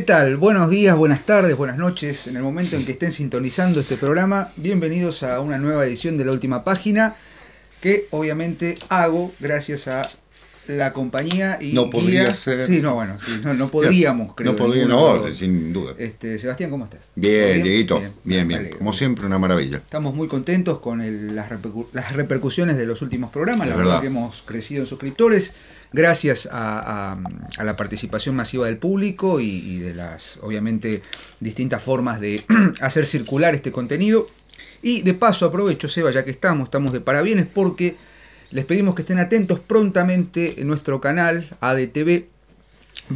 ¿Qué tal? Buenos días, buenas tardes, buenas noches. En el momento en que estén sintonizando este programa, bienvenidos a una nueva edición de la última página que obviamente hago gracias a la compañía y no podría ser sí no bueno no, podríamos creo no podríamos sin duda este Sebastián cómo estás bien Dieguito bien bien, como siempre una maravilla estamos muy contentos con las, repercusiones de los últimos programas la verdad que hemos crecido en suscriptores gracias a, la participación masiva del público y, y de las, obviamente, distintas formas de hacer circular este contenido. Y de paso aprovecho, Seba, ya que estamos, estamos de parabienes porque les pedimos que estén atentos prontamente en nuestro canal ADTV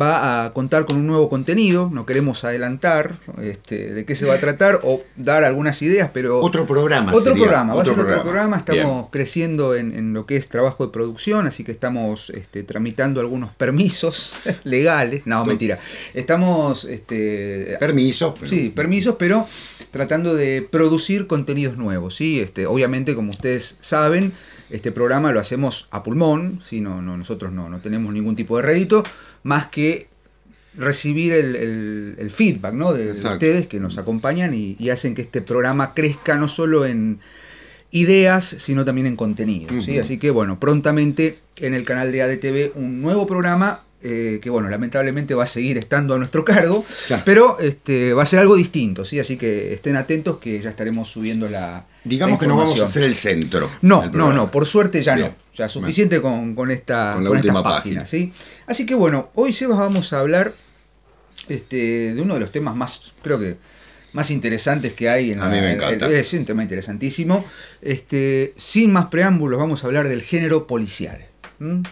va a contar con un nuevo contenido, no queremos adelantar este, de qué se va a tratar o dar algunas ideas, pero... Otro programa. Otro programa, va a ser programa. otro programa, estamos creciendo en, lo que es trabajo de producción, así que estamos este, tramitando algunos permisos legales, no, mentira, estamos... Este, permisos. Sí, permisos, pero tratando de producir contenidos nuevos, ¿sí? obviamente, como ustedes saben, este programa lo hacemos a pulmón, si no, nosotros no, no tenemos ningún tipo de rédito, más que recibir el, feedback ¿no? de, ustedes que nos acompañan y, hacen que este programa crezca no solo en ideas, sino también en contenido. Así que bueno, prontamente en el canal de ADTV un nuevo programa eh, que bueno, lamentablemente va a seguir estando a nuestro cargo, pero este, va a ser algo distinto, ¿sí? Así que estén atentos que ya estaremos subiendo la... Digamos que no vamos a hacer el centro. No, no, no, por suerte ya no. Ya suficiente con, esta última página. ¿sí? Así que bueno, hoy Sebas vamos a hablar este, de uno de los temas más, creo que más interesantes que hay en a mí es un tema interesantísimo. Este, sin más preámbulos, vamos a hablar del género policial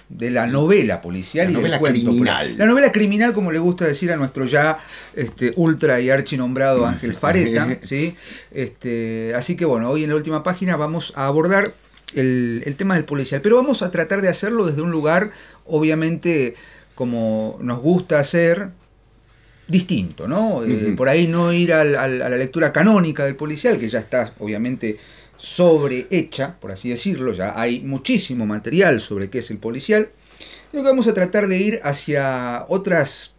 de la novela policial la novela cuento criminal. La novela criminal, como le gusta decir a nuestro ya este, ultra y archinombrado Ángel Fareta. ¿sí? este, así que bueno, hoy en la última página vamos a abordar el, tema del policial, pero vamos a tratar de hacerlo desde un lugar, obviamente, como nos gusta hacer, distinto, ¿no? Eh, por ahí no ir a la lectura canónica del policial, que ya está obviamente sobrehecha, por así decirlo, ya hay muchísimo material sobre qué es el policial, vamos a tratar de ir hacia otras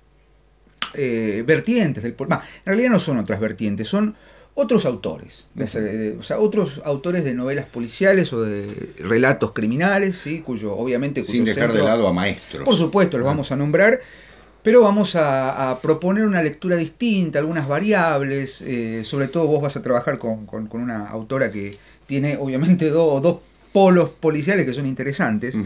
eh, vertientes del En realidad no son otras vertientes, son otros autores, eh, o sea, otros autores de novelas policiales o de relatos criminales, ¿sí? cuyo obviamente... Sin dejar de lado a Maestro Por supuesto, los vamos a nombrar, pero vamos a, proponer una lectura distinta, algunas variables, eh, sobre todo vos vas a trabajar con, una autora que tiene obviamente dos polos policiales que son interesantes.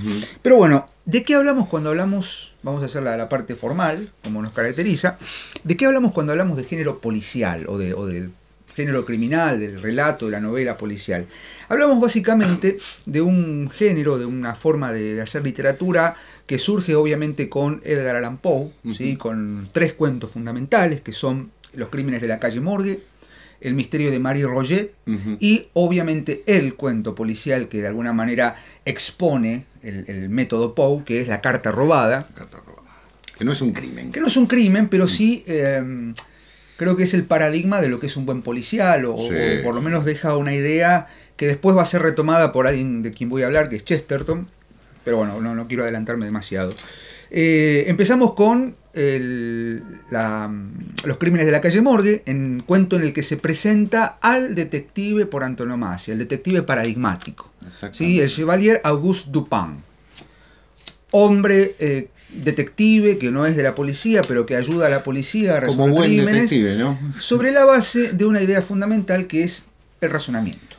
Pero bueno, ¿de qué hablamos cuando hablamos, vamos a hacer la, parte formal, como nos caracteriza, ¿de qué hablamos cuando hablamos de género policial o, de, o del género criminal, del relato, de la novela policial. Hablamos básicamente de un género, de una forma de, hacer literatura que surge obviamente con Edgar Allan Poe, con tres cuentos fundamentales que son Los crímenes de la calle Morgue, el misterio de Marie Roget y obviamente el cuento policial que de alguna manera expone el, método Poe, que es la carta robada. Que no es un crimen. Que no es un crimen, pero mm. sí em, creo que es el paradigma de lo que es un buen policial, o, por lo menos deja una idea que después va a ser retomada por alguien de quien voy a hablar, que es Chesterton, pero bueno, no, quiero adelantarme demasiado. Eh, empezamos con los crímenes de la calle Morgue, en cuento en el que se presenta al detective por antonomasia, el detective paradigmático, ¿sí? el chevalier Auguste Dupin, hombre eh, detective que no es de la policía, pero que ayuda a la policía a resolver Como buen detective, ¿no? sobre la base de una idea fundamental que es el razonamiento.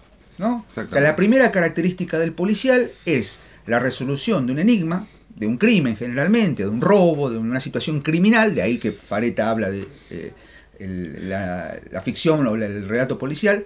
la primera característica del policial es la resolución de un enigma, de un crimen generalmente, de un robo, de una situación criminal, de ahí que Fareta habla de eh, la, ficción o el relato policial,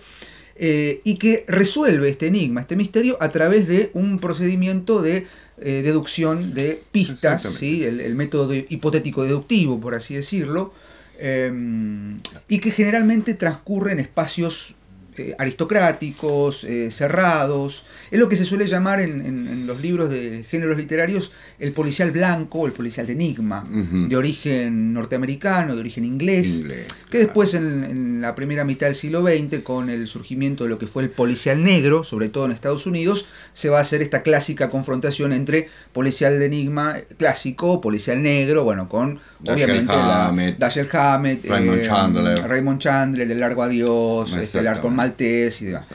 eh, y que resuelve este enigma, este misterio, a través de un procedimiento de eh, deducción de pistas, el, método hipotético deductivo, por así decirlo, em, y que generalmente transcurre en espacios eh, aristocráticos, eh, cerrados. Es lo que se suele llamar en, los libros de géneros literarios el policial blanco, el policial de enigma, de origen norteamericano, de origen inglés, que después en, la primera mitad del siglo XX, con el surgimiento de lo que fue el policial negro, sobre todo en Estados Unidos, se va a hacer esta clásica confrontación entre policial de enigma clásico, policial negro, bueno, con obviamente eh, Raymond, Chandler. el largo adiós, este, el arco y demás.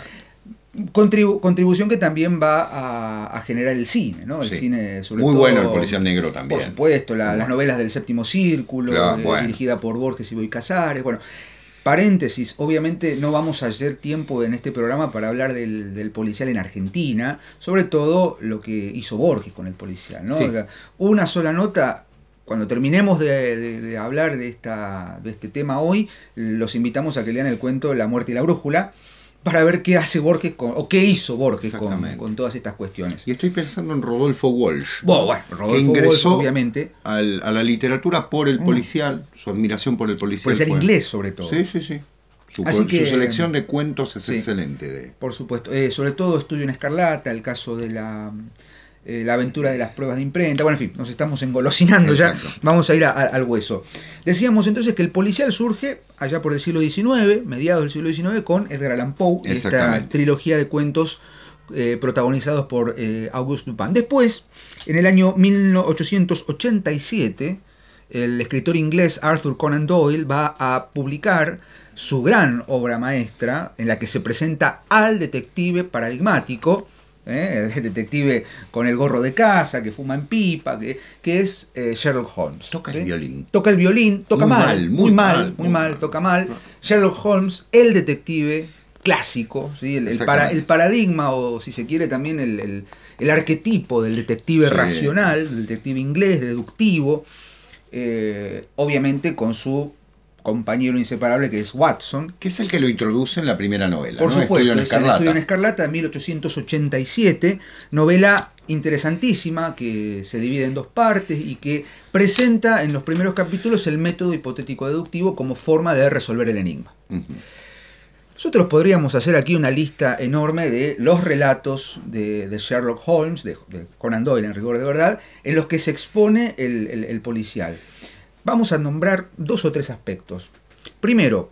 contribución que también va a, generar el cine, ¿no? El cine sobre Muy bueno el Policial Negro también. Por supuesto, las novelas del Séptimo Círculo, eh, dirigida por Borges y Boy Casares, bueno. Paréntesis, obviamente no vamos a hacer tiempo en este programa para hablar del, del policial en Argentina, sobre todo lo que hizo Borges con el policial, ¿no? una sola nota cuando terminemos de, hablar de, esta, de este tema hoy, los invitamos a que lean el cuento La muerte y la brújula para ver qué hace Borges o qué hizo Borges con, todas estas cuestiones. Y estoy pensando en Rodolfo Walsh. Bueno, Rodolfo que ingresó obviamente. a la literatura por el mm. policial, su admiración por el policial. Por ser inglés, sobre todo. Sí, sí, sí. Su, selección de cuentos es excelente. Por supuesto. Eh, sobre todo Estudio en Escarlata, el caso de la eh, la aventura de las pruebas de imprenta. Bueno, en fin, nos estamos engolosinando ya. Vamos a ir al hueso. Decíamos entonces que el policial surge allá por el siglo XIX, mediados del siglo XIX, con Edgar Allan Poe, esta trilogía de cuentos. Eh, protagonizados por eh, Auguste Dupin. Después, en el año 1887, el escritor inglés Arthur Conan Doyle va a publicar su gran obra maestra en la que se presenta al detective paradigmático ¿eh? el detective con el gorro de casa, que fuma en pipa, que, es eh, Sherlock Holmes. Toca el violín. Toca el violín, toca mal, muy mal, muy mal, toca mal. Ah. Sherlock Holmes, el detective clásico, el, para, el, paradigma o si se quiere también el, arquetipo del detective racional, del detective inglés, deductivo, eh, obviamente con su compañero inseparable que es Watson. Que es el que lo introduce en la primera novela. Por supuesto, Estudio en Escarlata. en 1887, novela interesantísima que se divide en dos partes y que presenta en los primeros capítulos el método hipotético-deductivo como forma de resolver el enigma. Nosotros podríamos hacer aquí una lista enorme de los relatos de, Sherlock Holmes, de, Conan Doyle en rigor de verdad, en los que se expone el policial vamos a nombrar dos o tres aspectos. Primero,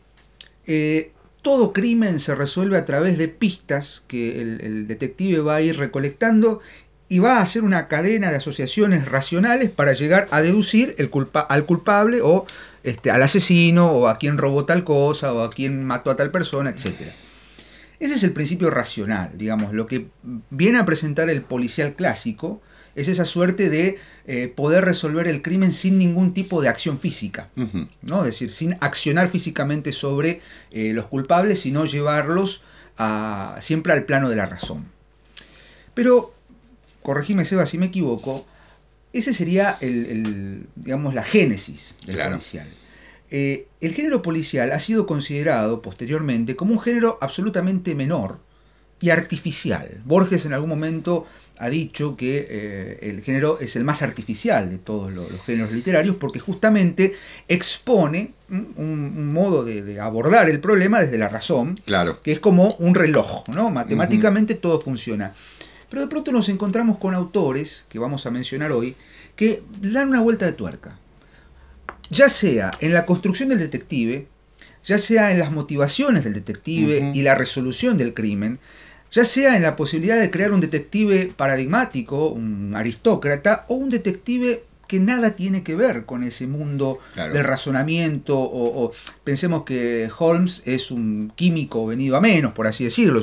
eh, todo crimen se resuelve a través de pistas que el, detective va a ir recolectando y va a hacer una cadena de asociaciones racionales para llegar a deducir el culpa al culpable o este, al asesino o a quien robó tal cosa o a quien mató a tal persona, etc. Ese es el principio racional, digamos, lo que viene a presentar el policial clásico, es esa suerte de eh, poder resolver el crimen sin ningún tipo de acción física, ¿no? Es decir, sin accionar físicamente sobre eh, los culpables, sino llevarlos siempre al plano de la razón. Pero, corregime Seba si me equivoco, ese sería el, digamos, la génesis del policial. Eh, el género policial ha sido considerado posteriormente como un género absolutamente menor, y artificial. Borges en algún momento ha dicho que eh, el género es el más artificial de todos los, géneros literarios porque justamente expone un, modo de, abordar el problema desde la razón, claro. que es como un reloj, ¿no? Matemáticamente todo funciona. Pero de pronto nos encontramos con autores, que vamos a mencionar hoy, que dan una vuelta de tuerca. Ya sea en la construcción del detective, ya sea en las motivaciones del detective y la resolución del crimen, ya sea en la posibilidad de crear un detective paradigmático, un aristócrata, o un detective que nada tiene que ver con ese mundo del razonamiento, o, pensemos que Holmes es un químico venido a menos, por así decirlo,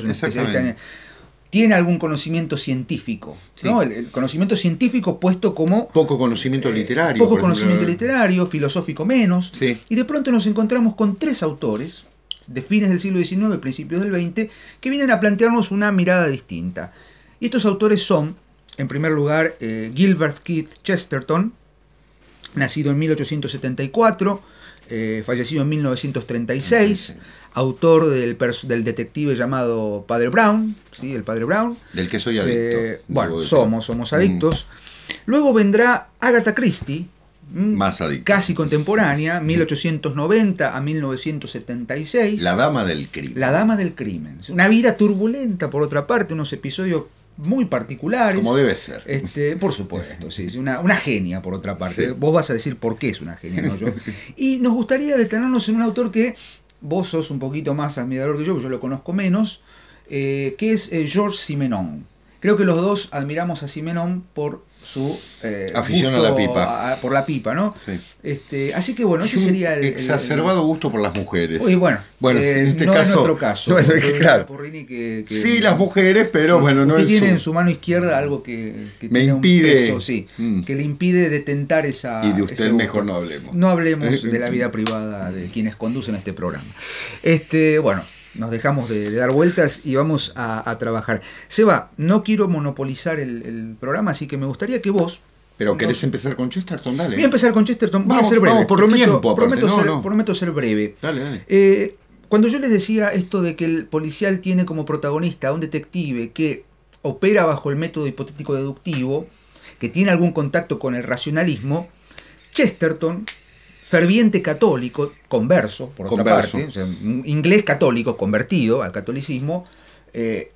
tiene algún conocimiento científico, ¿no? El, conocimiento científico puesto como... Poco conocimiento eh, literario. poco conocimiento literario, filosófico menos. Y de pronto nos encontramos con tres autores de fines del siglo XIX, principios del XX, que vienen a plantearnos una mirada distinta. Y estos autores son, en primer lugar, eh, Gilbert Keith Chesterton, nacido en 1874, eh, fallecido en 1936, autor del, del, detective llamado Padre Brown, ¿sí? El Padre Brown. Del que soy eh, adicto. bueno, somos, somos adictos. Luego vendrá Agatha Christie, Mm, más casi contemporánea, 1890 a 1976. La dama del crimen. La dama del crimen. Una vida turbulenta, por otra parte, unos episodios muy particulares. Como debe ser. Este, por supuesto, sí, sí una, una, genia, por otra parte. Vos vas a decir por qué es una genia, no yo. Y nos gustaría detenernos en un autor que vos sos un poquito más admirador que yo, yo lo conozco menos, eh, que es eh, George Simenon. Creo que los dos admiramos a Simenon por su eh, afición a la pipa. por la pipa, ¿no? Este, así que bueno, ese sería el. Exacerbado gusto por las mujeres. Y bueno, bueno eh, en este no caso. otro caso. sí, las mujeres, pero bueno, no usted tiene en su mano izquierda mm. algo que, Me impide. sí, mm. que le impide detentar esa. Y de usted mejor no hablemos. No hablemos de la vida privada de quienes conducen este programa. Este, bueno nos dejamos de, dar vueltas y vamos a, trabajar. Seba, no quiero monopolizar el, programa, así que me gustaría que vos... Pero querés empezar con Chesterton, dale. Voy a empezar con Chesterton, voy a ser breve. por prometo, prometo, ser, prometo, ser, breve. Dale, dale. Eh, cuando yo les decía esto de que el policial tiene como protagonista a un detective que opera bajo el método hipotético deductivo, que tiene algún contacto con el racionalismo, Chesterton ferviente católico, converso, por otra parte, un inglés católico convertido al catolicismo, eh,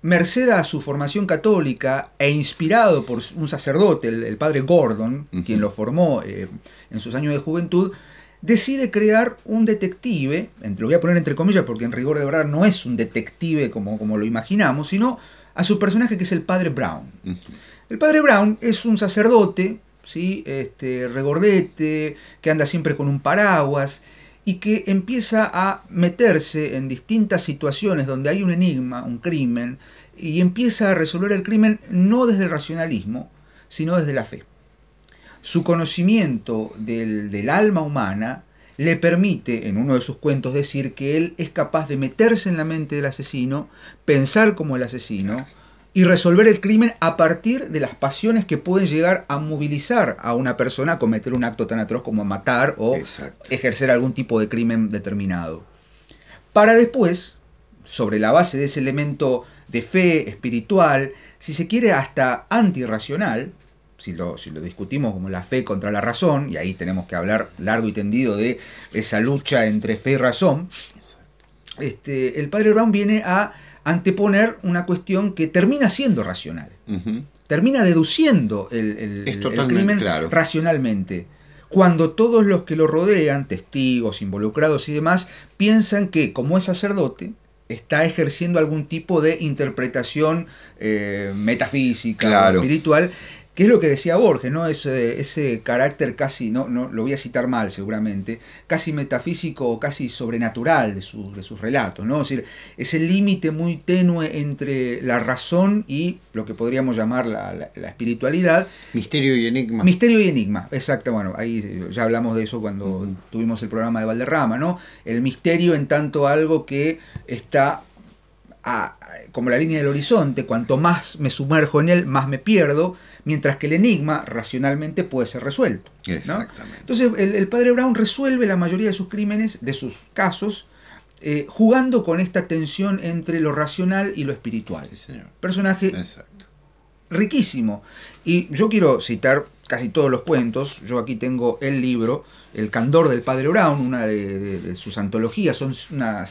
merced a su formación católica e inspirado por un sacerdote, el, padre Gordon, quien lo formó eh, en sus años de juventud, decide crear un detective, lo voy a poner entre comillas porque en rigor de verdad no es un detective como, como lo imaginamos, sino a su personaje que es el padre Brown. El padre Brown es un sacerdote este, regordete, que anda siempre con un paraguas y que empieza a meterse en distintas situaciones donde hay un enigma, un crimen, y empieza a resolver el crimen no desde el racionalismo, sino desde la fe. Su conocimiento del, del alma humana le permite, en uno de sus cuentos, decir que él es capaz de meterse en la mente del asesino, pensar como el asesino, y resolver el crimen a partir de las pasiones que pueden llegar a movilizar a una persona a cometer un acto tan atroz como matar o ejercer algún tipo de crimen determinado. Para después, sobre la base de ese elemento de fe espiritual, si se quiere hasta antirracional, si lo, si lo discutimos como la fe contra la razón, y ahí tenemos que hablar largo y tendido de esa lucha entre fe y razón, este, el padre Brown viene a anteponer una cuestión que termina siendo racional. Termina deduciendo el, crimen racionalmente. Cuando todos los que lo rodean, testigos, involucrados y demás, piensan que, como es sacerdote, está ejerciendo algún tipo de interpretación eh, metafísica, espiritual, y es lo que decía Borges, ¿no? Ese, ese carácter casi, no, no, lo voy a citar mal seguramente, casi metafísico o casi sobrenatural de, su, de sus relatos, ¿no? Es el ese límite muy tenue entre la razón y lo que podríamos llamar la, espiritualidad. Misterio y enigma. Misterio y enigma, exacto, bueno, ahí eh, ya hablamos de eso cuando tuvimos el programa de Valderrama, ¿no? El misterio en tanto algo que está como la línea del horizonte, cuanto más me sumerjo en él, más me pierdo, mientras que el enigma racionalmente puede ser resuelto. Entonces el, padre Brown resuelve la mayoría de sus crímenes, de sus casos, eh, jugando con esta tensión entre lo racional y lo espiritual. señor. Personaje riquísimo. Y yo quiero citar casi todos los cuentos. Yo aquí tengo el libro, El Candor del Padre Brown, una de, sus antologías, son unas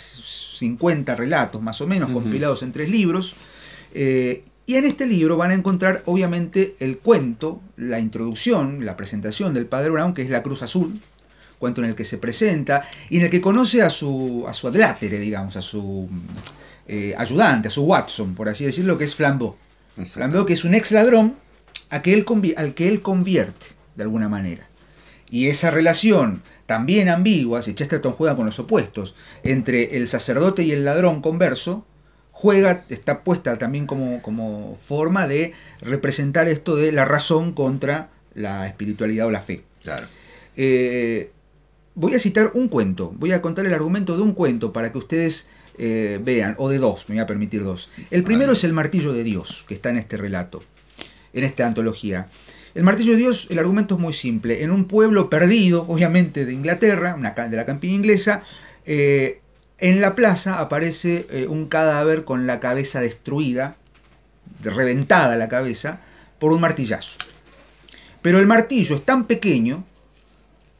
50 relatos más o menos, compilados en tres libros. Eh, y en este libro van a encontrar obviamente el cuento, la introducción, la presentación del Padre Brown, que es La Cruz Azul, cuento en el que se presenta y en el que conoce a su, a su adlátere, digamos, a su eh, ayudante, a su Watson, por así decirlo, que es Flambeau. Flambeau, que es un ex ladrón él al que él convierte, de alguna manera. Y esa relación también ambigua, si Chesterton juega con los opuestos, entre el sacerdote y el ladrón converso, juega, está puesta también como, forma de representar esto de la razón contra la espiritualidad o la fe. Eh, voy a citar un cuento, voy a contar el argumento de un cuento para que ustedes eh, vean, o de dos, me voy a permitir dos. El primero es El martillo de Dios, que está en este relato en esta antología. El martillo de Dios, el argumento es muy simple. En un pueblo perdido, obviamente de Inglaterra, de la campiña inglesa, eh, en la plaza aparece eh, un cadáver con la cabeza destruida, reventada la cabeza, por un martillazo. Pero el martillo es tan pequeño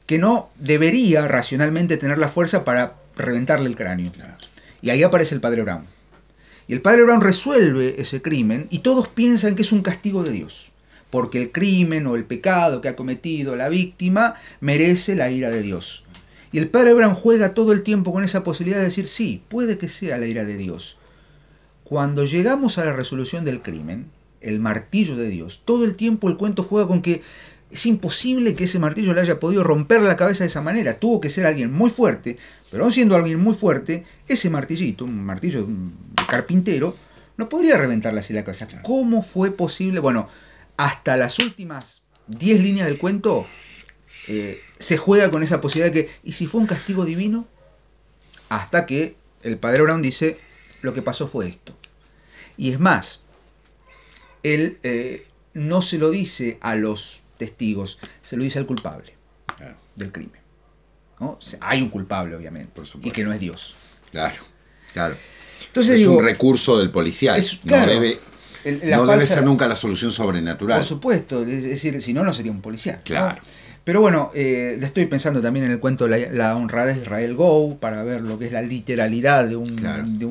que no debería racionalmente tener la fuerza para reventarle el cráneo. Y ahí aparece el padre Brown. Y el padre Brown resuelve ese crimen y todos piensan que es un castigo de Dios, porque el crimen o el pecado que ha cometido la víctima merece la ira de Dios. Y el padre Brown juega todo el tiempo con esa posibilidad de decir, sí, puede que sea la ira de Dios. Cuando llegamos a la resolución del crimen, el martillo de Dios, todo el tiempo el cuento juega con que es imposible que ese martillo le haya podido romper la cabeza de esa manera. Tuvo que ser alguien muy fuerte, pero aún siendo alguien muy fuerte, ese martillito, un martillo de carpintero, no podría reventarle así la cabeza. ¿Cómo fue posible? Bueno, hasta las últimas 10 líneas del cuento eh, se juega con esa posibilidad de que, ¿y si fue un castigo divino? Hasta que el padre Brown dice, lo que pasó fue esto. Y es más, él eh, no se lo dice a los testigos, se lo dice al culpable del crimen. ¿no? hay un culpable, obviamente, y que no es Dios. Claro, claro. Entonces, es un recurso del policial. no debe, ser nunca la solución sobrenatural. Por supuesto, es decir, si no, no sería un policía Claro. Pero bueno, eh, estoy pensando también en el cuento La, la honradez de Israel Go, para ver lo que es la literalidad de un,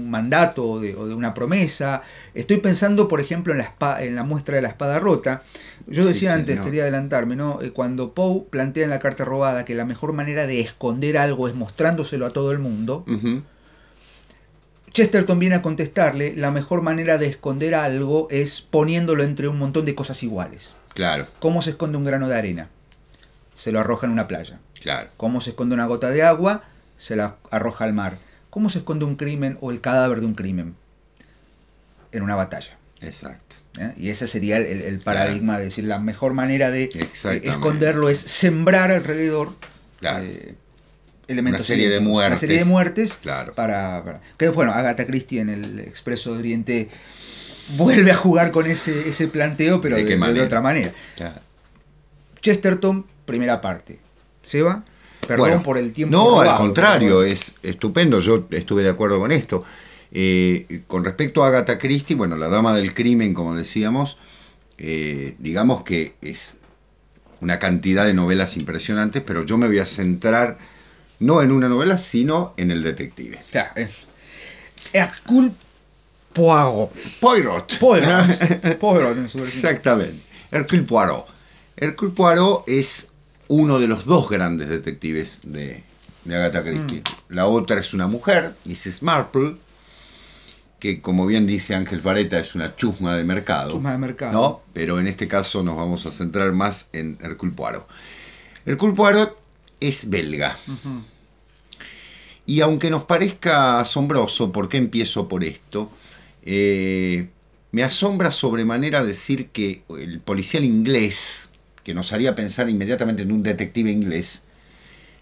mandato o de, una promesa. Estoy pensando, por ejemplo, en la, muestra de la espada rota. Yo decía antes, quería adelantarme, eh, cuando Poe plantea en la carta robada que la mejor manera de esconder algo es mostrándoselo a todo el mundo, Chesterton viene a contestarle, la mejor manera de esconder algo es poniéndolo entre un montón de cosas iguales. Claro. ¿Cómo se esconde un grano de arena? se lo arroja en una playa. Claro. ¿Cómo se esconde una gota de agua? Se la arroja al mar. ¿Cómo se esconde un crimen o el cadáver de un crimen? En una batalla. Exacto. ¿Eh? Y ese sería el, paradigma Es de decir, la mejor manera de esconderlo es sembrar alrededor eh, elementos. Una serie de muertes. Una serie de muertes. Claro. Para, Que bueno, Agatha Christie en el Expreso de Oriente vuelve a jugar con ese, ese planteo, pero de otra manera. Chesterton primera parte. Seba, perdón por el tiempo. No, al contrario, es estupendo, yo estuve de acuerdo con esto. Eh, con respecto a Agatha Christie, bueno, la dama del crimen, como decíamos, eh, digamos que es una cantidad de novelas impresionantes, pero yo me voy a centrar no en una novela, sino en el detective. sea, Hercule Poirot. Poirot. Poirot. Exactamente. Hercule Poirot. Hercule Poirot es uno de los dos grandes detectives de, Agatha Christie. Mm. La otra es una mujer, Mrs. Marple, que como bien dice Ángel Vareta, es una chusma de mercado. Chusma de mercado. ¿no? Pero en este caso nos vamos a centrar más en Hercule Poirot. Hercule Poirot es belga. Y aunque nos parezca asombroso, ¿por qué empiezo por esto? Eh, me asombra sobremanera decir que el policial inglés que nos haría pensar inmediatamente en un detective inglés,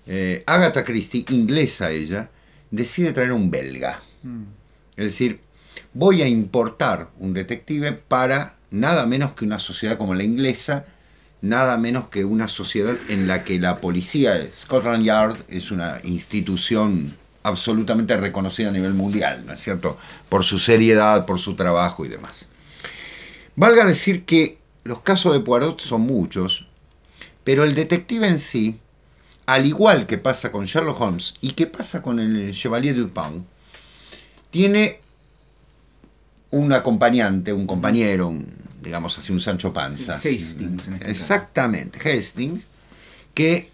eh, Agatha Christie, inglesa ella, decide traer un belga. Mm. Es decir, voy a importar un detective para nada menos que una sociedad como la inglesa, nada menos que una sociedad en la que la policía, Scotland Yard, es una institución absolutamente reconocida a nivel mundial, ¿no es cierto? Por su seriedad, por su trabajo y demás. Valga decir que los casos de Poirot son muchos, pero el detective en sí, al igual que pasa con Sherlock Holmes y que pasa con el Chevalier Dupin, tiene un acompañante, un compañero, digamos así, un Sancho Panza. Hastings. Este Exactamente, Hastings, que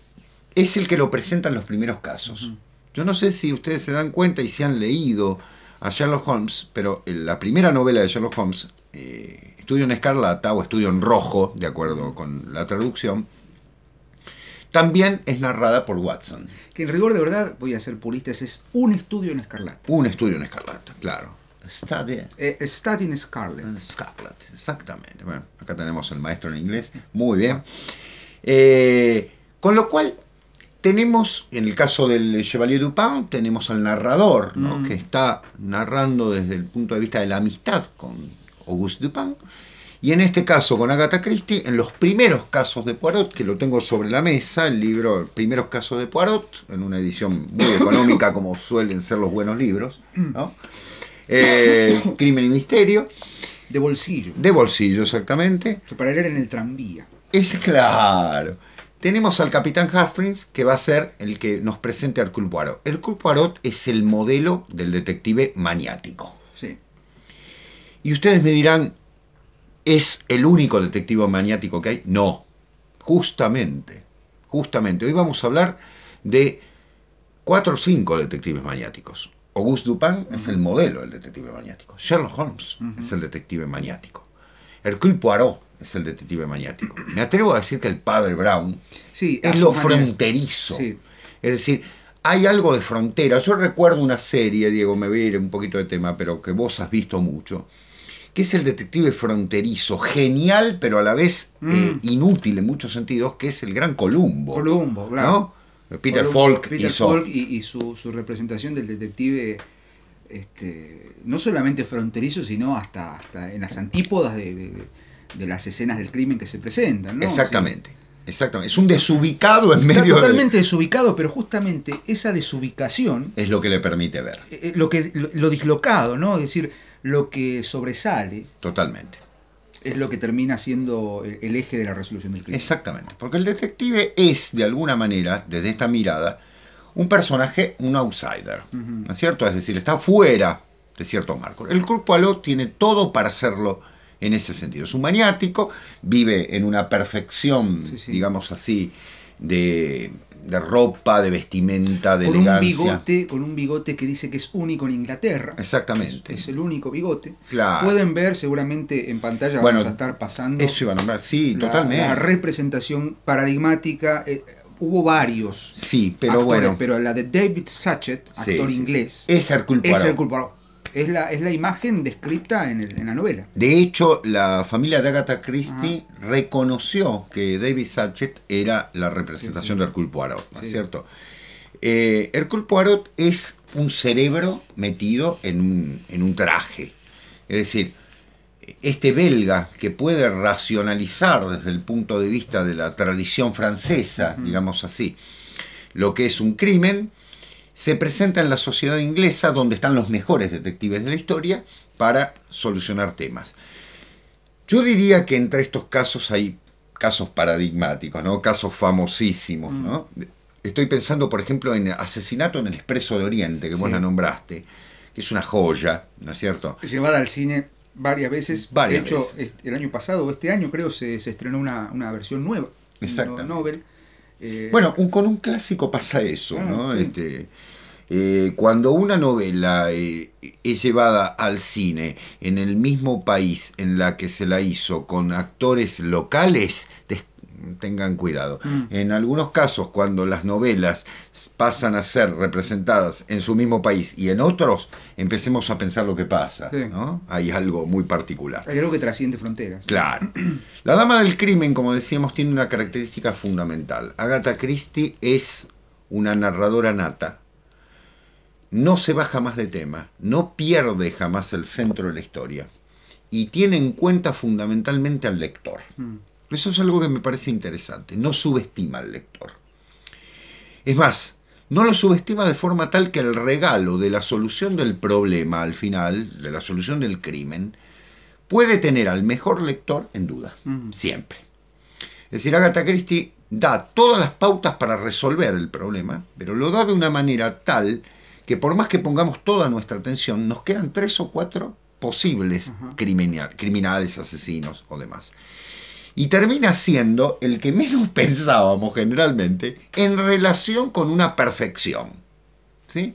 es el que lo presenta en los primeros casos. Yo no sé si ustedes se dan cuenta y si han leído a Sherlock Holmes, pero la primera novela de Sherlock Holmes, eh, estudio en escarlata o estudio en rojo, de acuerdo con la traducción, también es narrada por Watson. Que en rigor de verdad, voy a ser purista, es un estudio en escarlata. Un estudio en escarlata, claro. Study. Eh, en study in Scarlet. exactamente. Bueno, acá tenemos el maestro en inglés. Muy bien. Eh, con lo cual, tenemos, en el caso del Chevalier Dupin, tenemos al narrador, mm. que está narrando desde el punto de vista de la amistad con Auguste Dupin, y en este caso con Agatha Christie, en los primeros casos de Poirot, que lo tengo sobre la mesa, el libro Primeros Casos de Poirot, en una edición muy económica como suelen ser los buenos libros, mm. ¿no? Eh, Crimen y Misterio. De bolsillo. De bolsillo, exactamente. para leer en el tranvía. Es claro. Tenemos al capitán Hastings, que va a ser el que nos presente a Hercule Poirot. Hercule Poirot es el modelo del detective maniático. Y ustedes me dirán, ¿es el único detective maniático que hay? No, justamente, justamente. Hoy vamos a hablar de cuatro o cinco detectives maniáticos. Auguste Dupin es el modelo del detective maniático. Sherlock Holmes es el detective maniático. Hercule Poirot es el detective maniático. Me atrevo a decir que el padre Brown es lo fronterizo. Es decir, hay algo de frontera. Yo recuerdo una serie, Diego, me voy a ir un poquito de tema, pero que vos has visto mucho, que es el detective fronterizo, genial, pero a la vez mm. eh, inútil en muchos sentidos, que es el gran Columbo. Columbo, claro. Peter Falk Peter Falk y, su, representación del detective. Este, no solamente fronterizo, sino hasta, hasta en las antípodas de, las escenas del crimen que se presentan. Exactamente. Exactamente, es un desubicado en medio medio totalmente desubicado, pero justamente esa desubicación... Es lo que le permite ver. Eh, eh, lo, que, lo, lo dislocado, ¿no? Es decir, lo que sobresale. Totalmente. Es lo que termina siendo e-, el eje de la resolución del crimen. Exactamente, porque el detective es, de alguna manera, desde esta mirada, un personaje, un outsider, ¿no es cierto? Es decir, está fuera de cierto marco. El cuerpo aló tiene todo para hacerlo en ese sentido. Es un maniático, vive en una perfección, digamos así, de de ropa, de vestimenta, de con Un bigote, con un bigote que dice que es único en Inglaterra. Exactamente. Es, el único bigote. Pueden ver seguramente en pantalla, vamos a estar pasando. Eso iba a nombrar, sí, totalmente. La representación paradigmática. Eh, hubo varios. Sí, pero bueno. Pero la de David Sachet, actor inglés. Es el culpable. Es el culpado es la, es la imagen descrita en, la novela. De hecho, la familia de Agatha Christie reconoció que David Sachet era la representación de Hercule Poirot, ¿no es cierto? Eh, Hercule Poirot es un cerebro metido en un, en un traje. Es decir, este belga que puede racionalizar desde el punto de vista de la tradición francesa, digamos así, lo que es un crimen se presenta en la sociedad inglesa, donde están los mejores detectives de la historia, para solucionar temas. Yo diría que entre estos casos hay casos paradigmáticos, ¿no? casos famosísimos. Mm. ¿no? Estoy pensando, por ejemplo, en Asesinato en el Expreso de Oriente, que vos la nombraste, que es una joya, ¿no es cierto? Llevada al cine varias veces. Varias de hecho, el año pasado, o este año creo, se, estrenó una, versión nueva. Exacto. Eh, bueno, con un clásico pasa eso, ah, ¿no? Este, eh, cuando una novela eh, es llevada al cine en el mismo país en la que se la hizo con actores locales, tengan cuidado. Mm. En algunos casos, cuando las novelas pasan a ser representadas en su mismo país y en otros, empecemos a pensar lo que pasa. Hay algo muy particular. Hay algo que trasciende fronteras. Claro. La Dama del Crimen, como decíamos, tiene una característica fundamental. Agatha Christie es una narradora nata. No se va jamás de tema, no pierde jamás el centro de la historia y tiene en cuenta fundamentalmente al lector. Mm. Eso es algo que me parece interesante. No subestima al lector. Es más, no lo subestima de forma tal que el regalo de la solución del problema al final, de la solución del crimen, puede tener al mejor lector en duda, siempre. Es decir, Agatha Christie da todas las pautas para resolver el problema, pero lo da de una manera tal que por más que pongamos toda nuestra atención, nos quedan tres o cuatro posibles criminales, asesinos o demás y termina siendo el que menos pensábamos generalmente en relación con una perfección. ¿sí?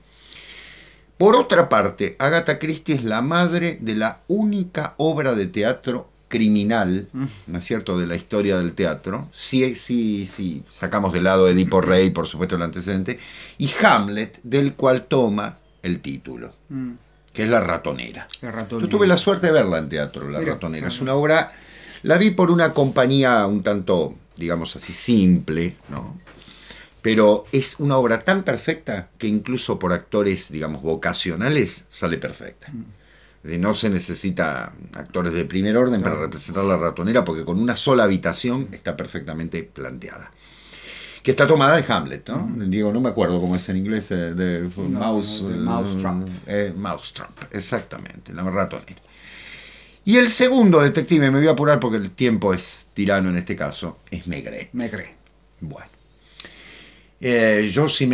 Por otra parte, Agatha Christie es la madre de la única obra de teatro criminal, mm. ¿no es cierto?, de la historia del teatro, Si sí, sacamos de lado Edipo Rey, por supuesto, el antecedente, y Hamlet, del cual toma el título, mm. que es La Ratonera. La ratonera. Yo tuve la suerte de verla en teatro, La Ratonera. Es una obra la vi por una compañía un tanto, digamos así, simple, ¿no? Pero es una obra tan perfecta que incluso por actores, digamos, vocacionales, sale perfecta. No se necesita actores de primer orden para representar la ratonera porque con una sola habitación está perfectamente planteada que está tomada de Hamlet, ¿no? Mm. Digo, no me acuerdo cómo es en inglés, eh, de, Mouse, eh, exactamente, la ratonera. Y el segundo detective, me voy a apurar porque el tiempo es tirano en este caso, es Megre. Megre. Bueno. Eh, Josie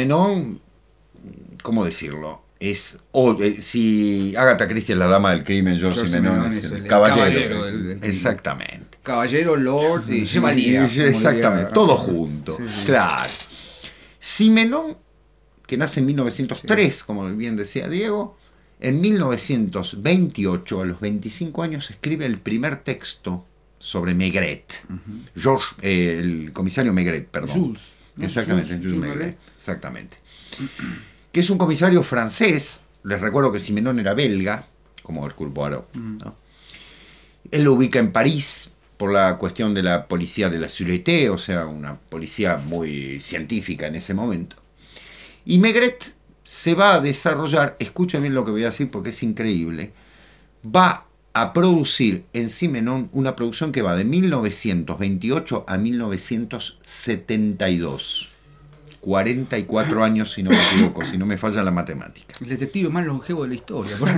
¿cómo decirlo? Es, oh, si Agatha Christie es la dama del crimen, yo es, el, caballero. exactamente. Caballero, Lord y Exactamente, todo junto. Claro. Si que nace en 1903, como bien decía Diego, en 1928, a los 25 años, escribe el primer texto sobre Maigret. George, eh, el comisario Megret, perdón. Jules. Exactamente, Jules, Jules Exactamente. que es un comisario francés, les recuerdo que Simenon era belga, como el Curboaro. Él lo ubica en París por la cuestión de la policía de la Sûreté, o sea, una policía muy científica en ese momento. Y Megret se va a desarrollar, escuchen bien lo que voy a decir porque es increíble, va a producir en Simenon una producción que va de 1928 a 1972. 44 años, si no me equivoco, si no me falla la matemática. El detective más longevo de la historia, por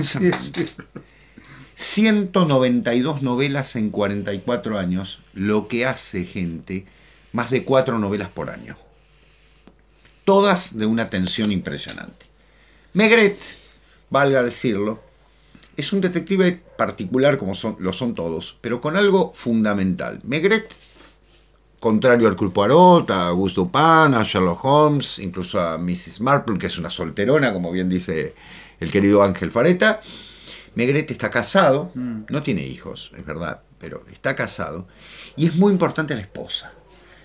192 novelas en 44 años, lo que hace, gente, más de 4 novelas por año todas de una tensión impresionante. Megret, valga decirlo, es un detective particular como lo son todos, pero con algo fundamental. Megret, contrario al Arot, a Auguste Dupin, a Sherlock Holmes, incluso a Mrs. Marple, que es una solterona, como bien dice el querido Ángel Fareta, Megret está casado, mm. no tiene hijos, es verdad, pero está casado, y es muy importante la esposa.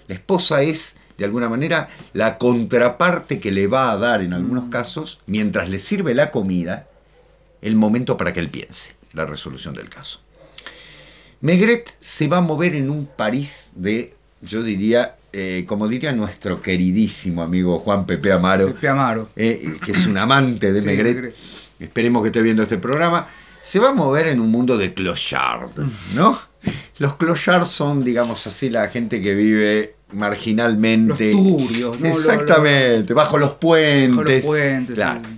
La esposa es de alguna manera, la contraparte que le va a dar en algunos mm. casos, mientras le sirve la comida, el momento para que él piense la resolución del caso. Megret se va a mover en un París de, yo diría, eh, como diría nuestro queridísimo amigo Juan Pepe Amaro, eh, que es un amante de Megret. esperemos que esté viendo este programa, se va a mover en un mundo de clochard, ¿no? Mm. Los clochard son, digamos así, la gente que vive marginalmente. Exactamente, bajo los puentes.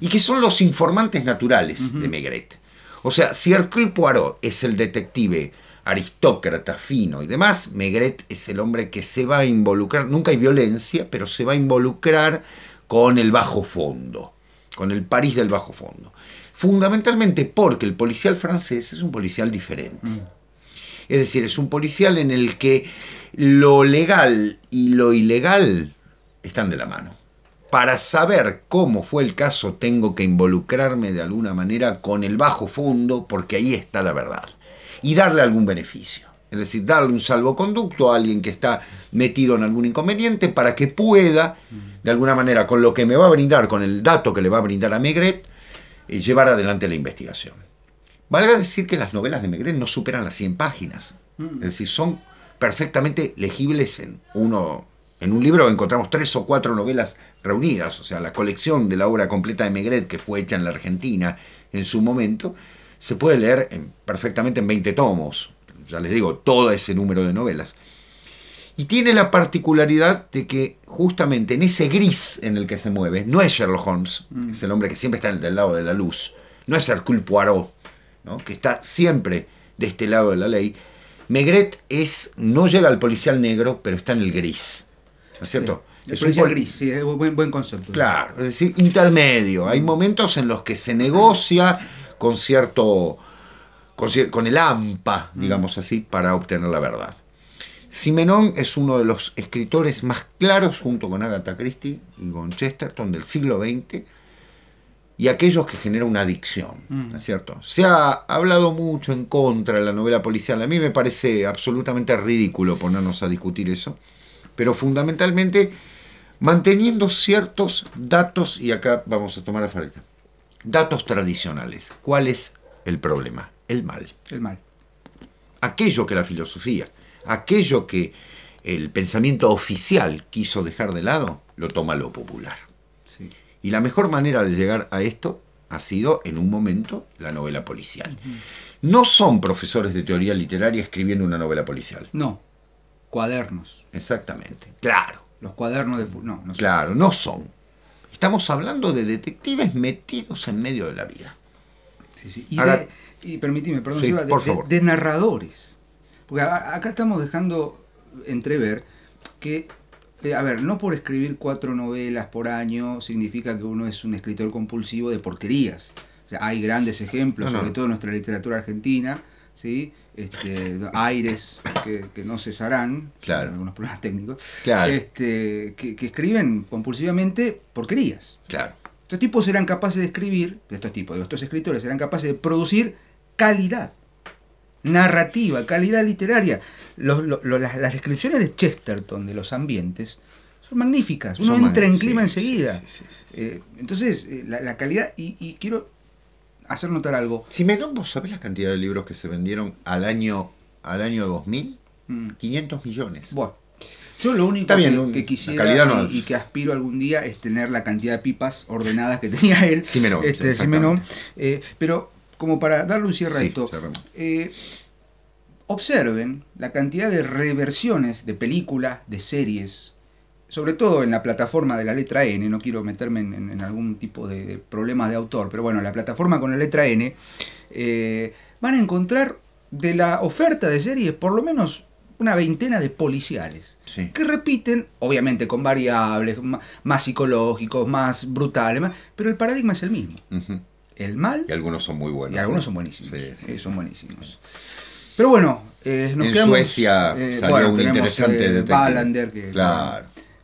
Y que son los informantes naturales de Megret O sea, si Hercule Poirot es el detective aristócrata, fino y demás, Megret es el hombre que se va a involucrar, nunca hay violencia, pero se va a involucrar con el bajo fondo, con el París del bajo fondo. Fundamentalmente porque el policial francés es un policial diferente. Mm. Es decir, es un policial en el que lo legal y lo ilegal están de la mano. Para saber cómo fue el caso tengo que involucrarme de alguna manera con el bajo fondo porque ahí está la verdad. Y darle algún beneficio. Es decir, darle un salvoconducto a alguien que está metido en algún inconveniente para que pueda, de alguna manera, con lo que me va a brindar, con el dato que le va a brindar a Megret, eh, llevar adelante la investigación. Valga decir que las novelas de Megret no superan las 100 páginas. Mm. Es decir, son perfectamente legibles en uno. En un libro encontramos tres o cuatro novelas reunidas, o sea, la colección de la obra completa de Megret que fue hecha en la Argentina en su momento, se puede leer perfectamente en 20 tomos, ya les digo, todo ese número de novelas. Y tiene la particularidad de que justamente en ese gris en el que se mueve, no es Sherlock Holmes, mm. que es el hombre que siempre está del lado de la luz, no es Hercule Poirot, que está siempre de este lado de la ley, Megret es, no llega al policial negro, pero está en el gris. ¿No es cierto? el policial gris, sí, es un buen, concepto. Claro, es decir, intermedio. Hay momentos en los que se negocia con cierto. con, con el AMPA, mm. digamos así, para obtener la verdad. Simenon es uno de los escritores más claros, junto con Agatha Christie y con Chesterton del siglo XX, y aquellos que generan una adicción, ¿no mm. es cierto? Se ha hablado mucho en contra de la novela policial, a mí me parece absolutamente ridículo ponernos a discutir eso, pero fundamentalmente manteniendo ciertos datos, y acá vamos a tomar a falta, datos tradicionales. ¿Cuál es el problema? El mal. El mal. Aquello que la filosofía, aquello que el pensamiento oficial quiso dejar de lado, lo toma lo popular. Y la mejor manera de llegar a esto ha sido, en un momento, la novela policial. No son profesores de teoría literaria escribiendo una novela policial. No, cuadernos. Exactamente, claro. Los cuadernos de... No, no Claro, no son. Estamos hablando de detectives metidos en medio de la vida. Sí, sí. Y, y permitime, perdón, de narradores. Porque acá estamos dejando entrever que eh, a ver, no por escribir cuatro novelas por año significa que uno es un escritor compulsivo de porquerías. hay grandes ejemplos, sobre todo en nuestra literatura argentina, ¿sí? Este, aires que, no cesarán, algunos problemas técnicos, este, que, escriben compulsivamente porquerías. Claro. Estos tipos eran capaces de escribir, estos tipos, estos escritores serán capaces de producir calidad narrativa, calidad literaria. las, descripciones de Chesterton de los ambientes son magníficas. Uno entra en clima enseguida. Eh, entonces, eh, la, calidad, y, quiero hacer notar algo. Si me vos sabés la cantidad de libros que se vendieron al año, al año 2000, 500 mm. millones. Bueno. Yo lo único que, quisiera y, que aspiro algún día es tener la cantidad de pipas ordenadas que tenía él. Simenón. Este, eh, pero como para darle un cierre a esto, eh, observen la cantidad de reversiones de películas, de series, sobre todo en la plataforma de la letra N, no quiero meterme en, algún tipo de, problema de autor, pero bueno, la plataforma con la letra N, eh, van a encontrar de la oferta de series por lo menos una veintena de policiales que repiten, obviamente con variables más psicológicos, más brutales, pero el paradigma es el mismo el mal. Y algunos son muy buenos. Y algunos son buenísimos. son buenísimos. Pero bueno, eh, nos en Suecia eh, salió un interesante eh, de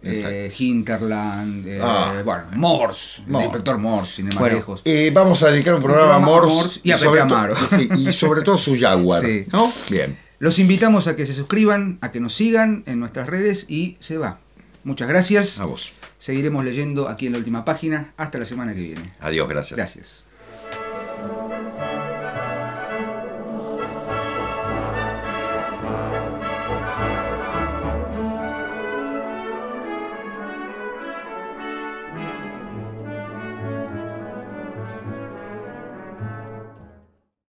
que, Hinterland, ah. bueno, Morse, el inspector Morse, sin bueno, vamos a dedicar un programa, a Morse, y, a sobre Amaro. y sobre todo su Jaguar. Sí. Bien. Los invitamos a que se suscriban, a que nos sigan en nuestras redes y se va. Muchas gracias. A vos. Seguiremos leyendo aquí en la última página. Hasta la semana que viene. Adiós, gracias. Gracias.